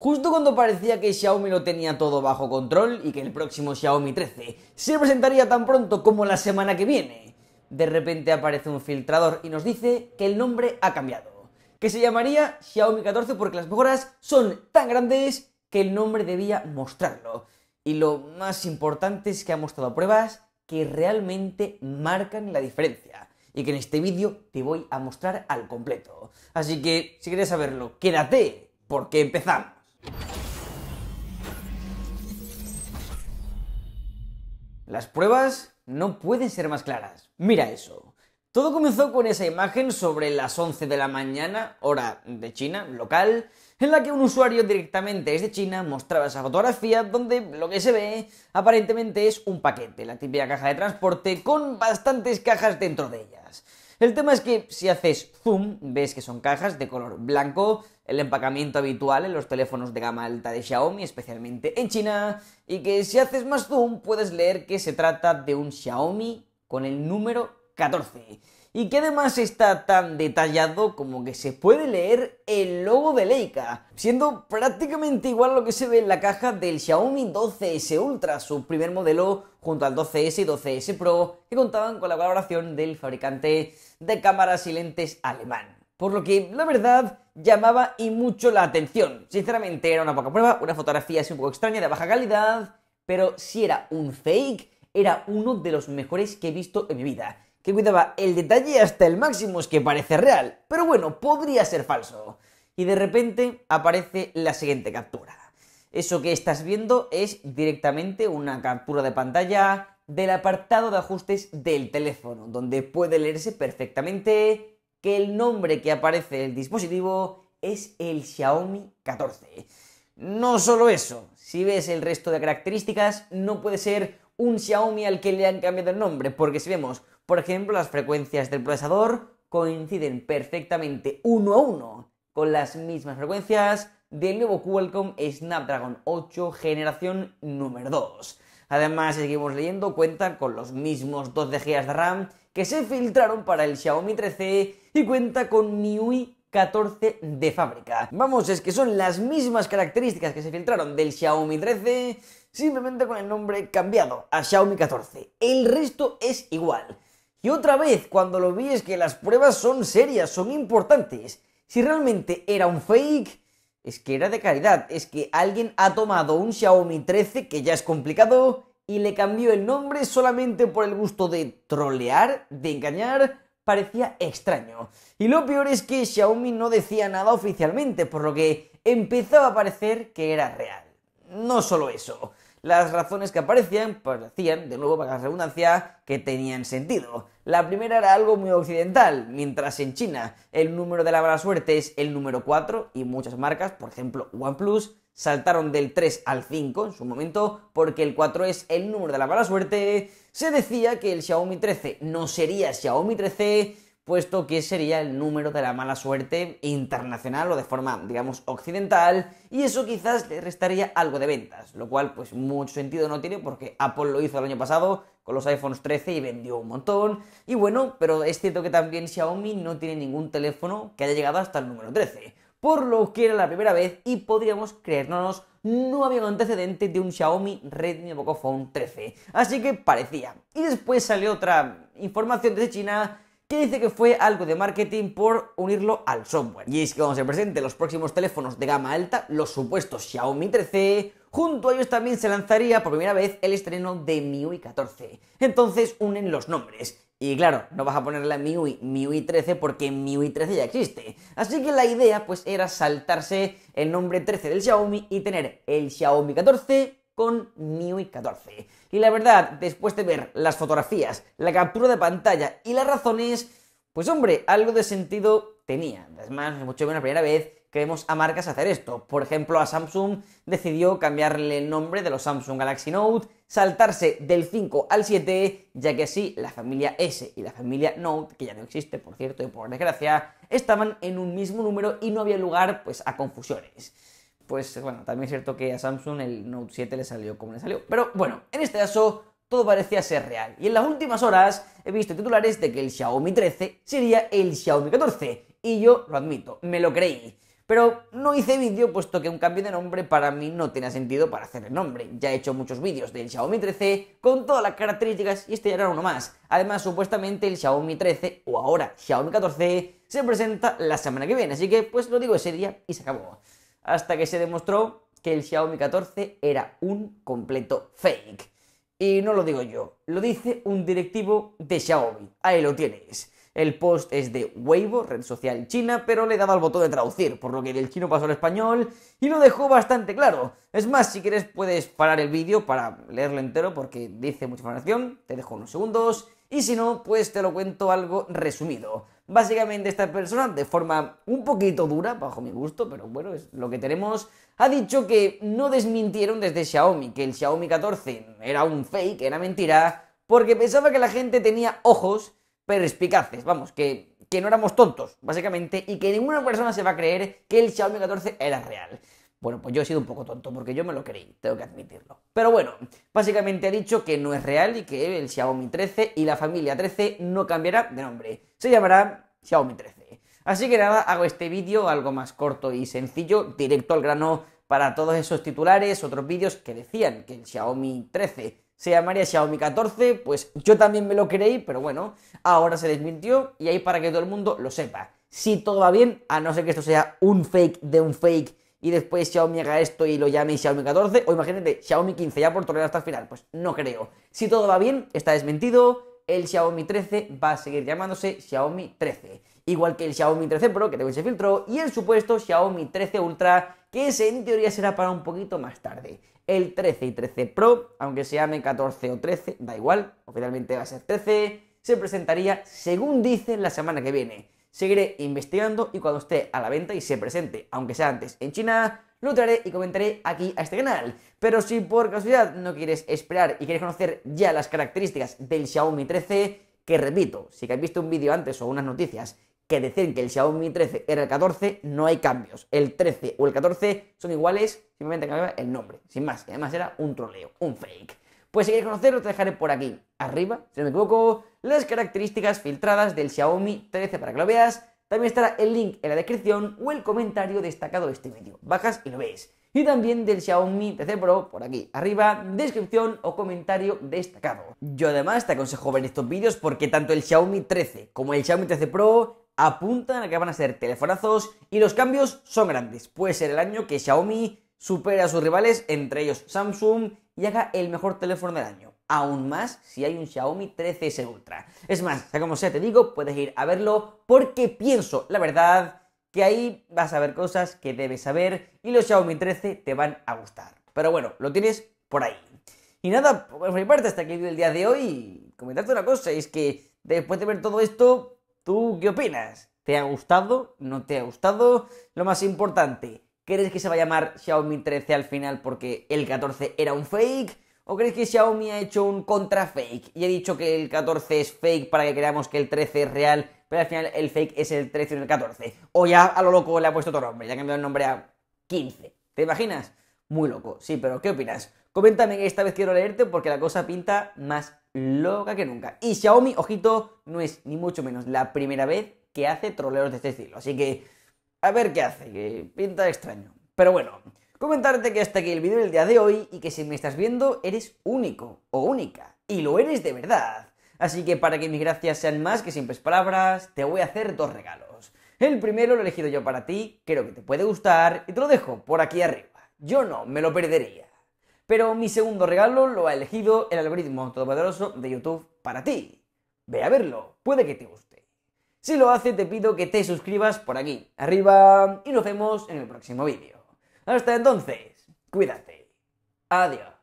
Justo cuando parecía que Xiaomi lo tenía todo bajo control y que el próximo Xiaomi 13 se presentaría tan pronto como la semana que viene, de repente aparece un filtrador y nos dice que el nombre ha cambiado, que se llamaría Xiaomi 14 porque las mejoras son tan grandes que el nombre debía mostrarlo. Y lo más importante es que ha mostrado pruebas que realmente marcan la diferencia y que en este vídeo te voy a mostrar al completo. Así que si quieres saberlo, quédate porque empezamos. Las pruebas no pueden ser más claras. Mira eso. Todo comenzó con esa imagen sobre las 11 de la mañana, hora de China, local, en la que un usuario directamente de China mostraba esa fotografía donde lo que se ve aparentemente es un paquete, la típica caja de transporte con bastantes cajas dentro de ellas. El tema es que si haces zoom, ves que son cajas de color blanco, el empacamiento habitual en los teléfonos de gama alta de Xiaomi, especialmente en China, y que si haces más zoom puedes leer que se trata de un Xiaomi con el número 14 y que además está tan detallado como que se puede leer el logo de Leica, siendo prácticamente igual lo que se ve en la caja del Xiaomi 12S Ultra, su primer modelo junto al 12S y 12S Pro, que contaban con la colaboración del fabricante de cámaras y lentes alemán. Por lo que, la verdad, llamaba y mucho la atención. Sinceramente, era una poca prueba, una fotografía así un poco extraña, de baja calidad, pero si era un fake, era uno de los mejores que he visto en mi vida que cuidaba el detalle hasta el máximo, es que parece real, pero bueno, podría ser falso. Y de repente aparece la siguiente captura. Eso que estás viendo es directamente una captura de pantalla del apartado de ajustes del teléfono, donde puede leerse perfectamente que el nombre que aparece en el dispositivo es el Xiaomi 14. No solo eso, si ves el resto de características, no puede ser un Xiaomi al que le han cambiado el nombre, porque si vemos, por ejemplo, las frecuencias del procesador coinciden perfectamente uno a uno con las mismas frecuencias del nuevo Qualcomm Snapdragon 8 generación número 2. Además, seguimos leyendo, cuenta con los mismos 12 GB de RAM que se filtraron para el Xiaomi 13 y cuenta con MIUI 14 de fábrica. Vamos, es que son las mismas características que se filtraron del Xiaomi 13, simplemente con el nombre cambiado a Xiaomi 14. El resto es igual. Y otra vez, cuando lo vi es que las pruebas son serias, son importantes. Si realmente era un fake, es que era de calidad es que alguien ha tomado un Xiaomi 13 que ya es complicado y le cambió el nombre solamente por el gusto de trolear, de engañar parecía extraño. Y lo peor es que Xiaomi no decía nada oficialmente, por lo que empezaba a parecer que era real. No solo eso, las razones que aparecían parecían, de nuevo para la redundancia, que tenían sentido. La primera era algo muy occidental, mientras en China el número de la mala suerte es el número 4 y muchas marcas, por ejemplo OnePlus, saltaron del 3 al 5 en su momento, porque el 4 es el número de la mala suerte, se decía que el Xiaomi 13 no sería Xiaomi 13, puesto que sería el número de la mala suerte internacional o de forma, digamos, occidental, y eso quizás le restaría algo de ventas, lo cual pues mucho sentido no tiene porque Apple lo hizo el año pasado con los iPhones 13 y vendió un montón, y bueno, pero es cierto que también Xiaomi no tiene ningún teléfono que haya llegado hasta el número 13 por lo que era la primera vez y podríamos creernos no había un antecedente de un Xiaomi Redmi Poco 13. Así que parecía. Y después salió otra información desde China que dice que fue algo de marketing por unirlo al software. Y es que vamos se presente los próximos teléfonos de gama alta, los supuestos Xiaomi 13, Junto a ellos también se lanzaría por primera vez el estreno de MIUI 14. Entonces unen los nombres. Y claro, no vas a ponerle a MIUI MIUI 13 porque MIUI 13 ya existe. Así que la idea pues era saltarse el nombre 13 del Xiaomi y tener el Xiaomi 14 con MIUI 14. Y la verdad, después de ver las fotografías, la captura de pantalla y las razones, pues hombre, algo de sentido tenía. Además, mucho menos la primera vez queremos a marcas hacer esto. Por ejemplo, a Samsung decidió cambiarle el nombre de los Samsung Galaxy Note, saltarse del 5 al 7, ya que así la familia S y la familia Note, que ya no existe por cierto y por desgracia, estaban en un mismo número y no había lugar pues a confusiones. Pues bueno, también es cierto que a Samsung el Note 7 le salió como le salió. Pero bueno, en este caso todo parecía ser real. Y en las últimas horas he visto titulares de que el Xiaomi 13 sería el Xiaomi 14. Y yo lo admito, me lo creí. Pero no hice vídeo puesto que un cambio de nombre para mí no tenía sentido para hacer el nombre. Ya he hecho muchos vídeos del Xiaomi 13 con todas las características y este ya era uno más. Además, supuestamente el Xiaomi 13 o ahora Xiaomi 14 se presenta la semana que viene. Así que pues lo digo ese día y se acabó. Hasta que se demostró que el Xiaomi 14 era un completo fake. Y no lo digo yo, lo dice un directivo de Xiaomi. Ahí lo tienes. El post es de Weibo, red social china, pero le daba al botón de traducir, por lo que del chino pasó al español y lo dejó bastante claro. Es más, si quieres puedes parar el vídeo para leerlo entero porque dice mucha información, te dejo unos segundos y si no, pues te lo cuento algo resumido. Básicamente esta persona, de forma un poquito dura, bajo mi gusto, pero bueno, es lo que tenemos, ha dicho que no desmintieron desde Xiaomi, que el Xiaomi 14 era un fake, era mentira, porque pensaba que la gente tenía ojos perspicaces, vamos, que, que no éramos tontos, básicamente, y que ninguna persona se va a creer que el Xiaomi 14 era real. Bueno, pues yo he sido un poco tonto porque yo me lo creí, tengo que admitirlo. Pero bueno, básicamente ha dicho que no es real y que el Xiaomi 13 y la familia 13 no cambiará de nombre. Se llamará Xiaomi 13. Así que nada, hago este vídeo algo más corto y sencillo, directo al grano para todos esos titulares, otros vídeos que decían que el Xiaomi 13 se llamaría Xiaomi 14, pues yo también me lo creí, pero bueno, ahora se desmintió y ahí para que todo el mundo lo sepa. Si todo va bien, a no ser que esto sea un fake de un fake y después Xiaomi haga esto y lo llame Xiaomi 14, o imagínate Xiaomi 15 ya por torrear hasta el final, pues no creo. Si todo va bien, está desmentido, el Xiaomi 13 va a seguir llamándose Xiaomi 13 igual que el Xiaomi 13 Pro que también se filtró y el supuesto Xiaomi 13 Ultra que en teoría será para un poquito más tarde. El 13 y 13 Pro, aunque se llame 14 o 13, da igual, oficialmente va a ser 13, se presentaría según dicen la semana que viene. Seguiré investigando y cuando esté a la venta y se presente, aunque sea antes en China, lo traeré y comentaré aquí a este canal. Pero si por casualidad no quieres esperar y quieres conocer ya las características del Xiaomi 13, que repito, si que has visto un vídeo antes o unas noticias que decir que el Xiaomi 13 era el 14, no hay cambios. El 13 o el 14 son iguales, simplemente cambiaba el nombre, sin más. además era un troleo, un fake. Pues si queréis conocerlo, te dejaré por aquí arriba, si no me equivoco, las características filtradas del Xiaomi 13 para que lo veas. También estará el link en la descripción o el comentario destacado de este vídeo. Bajas y lo ves. Y también del Xiaomi 13 Pro por aquí arriba, descripción o comentario destacado. Yo además te aconsejo ver estos vídeos porque tanto el Xiaomi 13 como el Xiaomi 13 Pro apuntan a que van a ser telefonazos y los cambios son grandes. Puede ser el año que Xiaomi ...supera a sus rivales, entre ellos Samsung, y haga el mejor teléfono del año. Aún más si hay un Xiaomi 13S Ultra. Es más, ya como sea, te digo, puedes ir a verlo porque pienso, la verdad, que ahí vas a ver cosas que debes saber y los Xiaomi 13 te van a gustar. Pero bueno, lo tienes por ahí. Y nada, pues por mi parte, hasta aquí el día de hoy. Comentarte una cosa, es que después de ver todo esto, ¿Tú qué opinas? ¿Te ha gustado? ¿No te ha gustado? Lo más importante, ¿crees que se va a llamar Xiaomi 13 al final porque el 14 era un fake? ¿O crees que Xiaomi ha hecho un contra fake y ha dicho que el 14 es fake para que creamos que el 13 es real, pero al final el fake es el 13 y el 14? O ya a lo loco le ha puesto otro nombre, ya ha el nombre a 15. ¿Te imaginas? Muy loco, sí, pero ¿qué opinas? Coméntame que esta vez quiero leerte porque la cosa pinta más loca que nunca. Y Xiaomi, ojito, no es ni mucho menos la primera vez que hace troleros de este estilo. Así que, a ver qué hace, que pinta extraño. Pero bueno, comentarte que hasta aquí el vídeo del día de hoy y que si me estás viendo eres único o única. Y lo eres de verdad. Así que para que mis gracias sean más que simples palabras, te voy a hacer dos regalos. El primero lo he elegido yo para ti, creo que te puede gustar y te lo dejo por aquí arriba. Yo no, me lo perdería. Pero mi segundo regalo lo ha elegido el algoritmo todopoderoso de YouTube para ti. Ve a verlo, puede que te guste. Si lo hace, te pido que te suscribas por aquí, arriba, y nos vemos en el próximo vídeo. Hasta entonces, cuídate. Adiós.